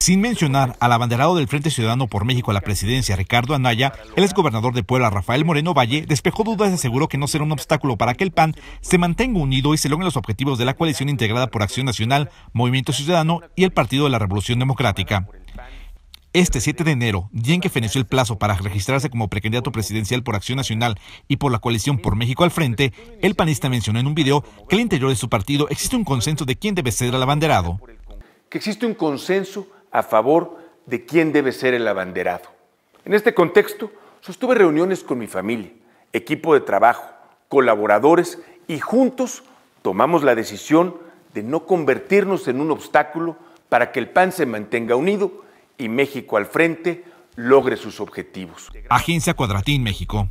Sin mencionar al abanderado del Frente Ciudadano por México a la presidencia, Ricardo Anaya, el exgobernador de Puebla, Rafael Moreno Valle, despejó dudas y aseguró que no será un obstáculo para que el PAN se mantenga unido y se logren los objetivos de la coalición integrada por Acción Nacional, Movimiento Ciudadano y el Partido de la Revolución Democrática. Este 7 de enero, día en que feneció el plazo para registrarse como precandidato presidencial por Acción Nacional y por la coalición por México al frente, el panista mencionó en un video que al interior de su partido existe un consenso de quién debe ser el abanderado. Que existe un consenso a favor de quién debe ser el abanderado. En este contexto, sostuve reuniones con mi familia, equipo de trabajo, colaboradores y juntos tomamos la decisión de no convertirnos en un obstáculo para que el PAN se mantenga unido y México al frente logre sus objetivos. Agencia Cuadratín México.